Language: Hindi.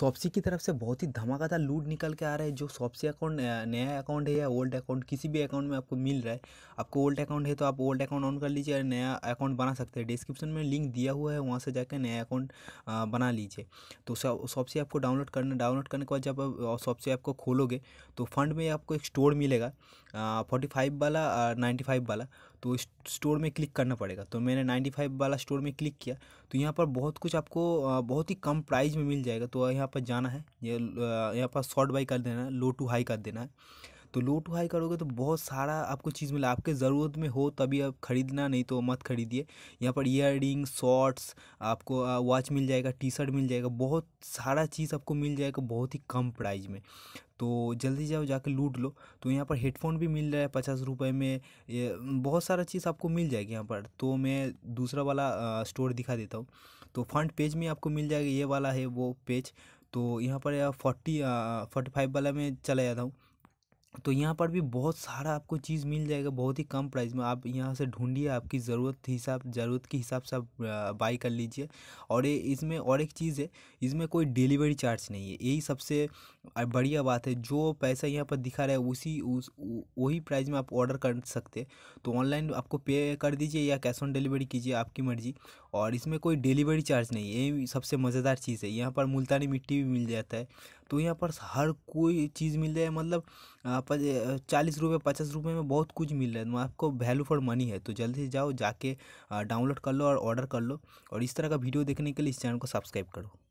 सॉप्सी की तरफ से बहुत ही धमाकेदार लूट निकल के आ रहा है जो सॉप्सी अकाउंट नया अकाउंट है या ओल्ड अकाउंट किसी भी अकाउंट में आपको मिल रहा है आपको ओल्ड अकाउंट है तो आप ओल्ड अकाउंट ऑन कर लीजिए और नया अकाउंट बना सकते हैं डिस्क्रिप्शन में लिंक दिया हुआ है वहाँ से जाकर नया अकाउंट बना लीजिए तो सॉप्सी आपको डाउनलोड करना डाउनलोड करने के बाद जब शॉपसी सॉप्सी आपको खोलोगे तो फंड में आपको एक स्टोर मिलेगा फोर्टी फाइव वाला नाइन्टी फाइव वाला तो स्टोर में क्लिक करना पड़ेगा तो मैंने नाइन्टी फाइव वाला स्टोर में क्लिक किया तो यहाँ पर बहुत कुछ आपको बहुत ही कम प्राइस में मिल जाएगा तो यहाँ यहाँ पर जाना है ये यहाँ पर शॉर्ट बाई कर देना है लो टू हाई कर देना है तो लो टू हाई करोगे तो बहुत सारा आपको चीज़ मिला आपके ज़रूरत में हो तभी आप खरीदना नहीं तो मत खरीदिए यहाँ पर ईयर रिंग शॉर्ट्स आपको वॉच मिल जाएगा टी शर्ट मिल जाएगा बहुत सारा चीज़ आपको मिल जाएगा बहुत ही कम प्राइस में तो जल्दी जाओ जाके लूट लो तो यहाँ पर हेडफोन भी मिल रहा है पचास रुपये में बहुत सारा चीज़ आपको मिल जाएगी यहाँ पर तो मैं दूसरा वाला स्टोर दिखा देता हूँ तो फ्रंट पेज में आपको मिल जाएगा ये वाला है वो पेज तो यहाँ पर फोर्टी फोर्टी फाइव वाला में चला जाता हूँ तो यहाँ पर भी बहुत सारा आपको चीज़ मिल जाएगा बहुत ही कम प्राइस में आप यहाँ से ढूंढिए आपकी ज़रूरत हिसाब ज़रूरत के हिसाब से आप बाई कर लीजिए और ये इसमें और एक चीज़ है इसमें कोई डिलीवरी चार्ज नहीं है यही सबसे बढ़िया बात है जो पैसा यहाँ पर दिखा रहा है उसी उस वही प्राइस में आप ऑर्डर कर सकते तो ऑनलाइन आपको पे कर दीजिए या कैश ऑन डिलीवरी कीजिए आपकी मर्जी और इसमें कोई डिलीवरी चार्ज नहीं है यही सबसे मज़ेदार चीज़ है यहाँ पर मुल्तानी मिट्टी भी मिल जाता है तो यहाँ पर हर कोई चीज़ मिल जाए मतलब चालीस रुपये पचास रुपये में बहुत कुछ मिल रहा है मतलब आपको वैल्यू फॉर मनी है तो जल्दी से जाओ जाके डाउनलोड कर लो और ऑर्डर कर लो और इस तरह का वीडियो देखने के लिए इस चैनल को सब्सक्राइब करो